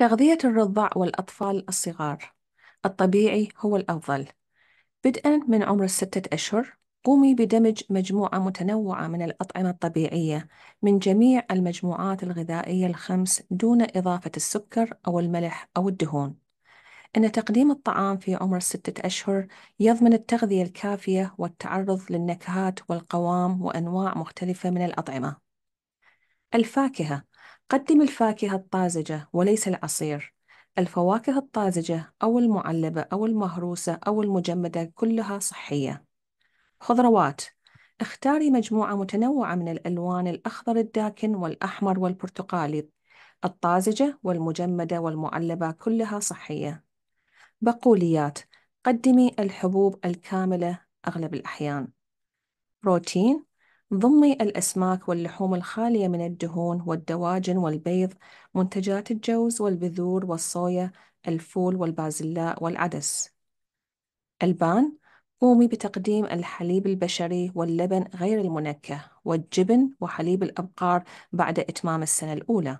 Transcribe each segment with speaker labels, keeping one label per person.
Speaker 1: تغذية الرضع والأطفال الصغار الطبيعي هو الأفضل بدءا من عمر الستة أشهر قومي بدمج مجموعة متنوعة من الأطعمة الطبيعية من جميع المجموعات الغذائية الخمس دون إضافة السكر أو الملح أو الدهون إن تقديم الطعام في عمر الستة أشهر يضمن التغذية الكافية والتعرض للنكهات والقوام وأنواع مختلفة من الأطعمة الفاكهة قدم الفاكهة الطازجة وليس العصير الفواكه الطازجة أو المعلبة أو المهروسة أو المجمدة كلها صحية خضروات اختاري مجموعة متنوعة من الألوان الأخضر الداكن والأحمر والبرتقالي الطازجة والمجمدة والمعلبة كلها صحية بقوليات قدمي الحبوب الكاملة أغلب الأحيان بروتين ضمي الأسماك واللحوم الخالية من الدهون والدواجن والبيض منتجات الجوز والبذور والصويا الفول والبازلاء والعدس البان قومي بتقديم الحليب البشري واللبن غير المنكه والجبن وحليب الأبقار بعد إتمام السنة الأولى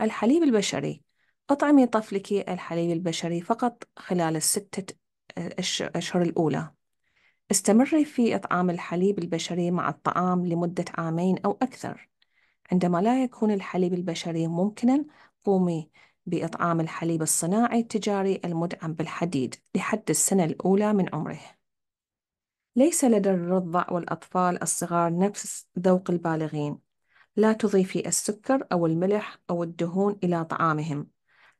Speaker 1: الحليب البشري أطعمي طفلك الحليب البشري فقط خلال الستة أشهر الأولى استمري في إطعام الحليب البشري مع الطعام لمدة عامين أو أكثر عندما لا يكون الحليب البشري ممكناً قومي بإطعام الحليب الصناعي التجاري المدعم بالحديد لحد السنة الأولى من عمره ليس لدى الرضع والأطفال الصغار نفس ذوق البالغين لا تضيفي السكر أو الملح أو الدهون إلى طعامهم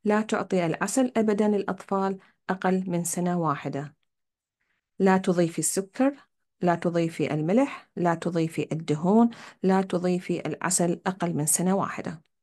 Speaker 1: لا تعطي العسل أبدا للأطفال أقل من سنة واحدة لا تضيفي السكر لا تضيفي الملح لا تضيفي الدهون لا تضيفي العسل أقل من سنة واحدة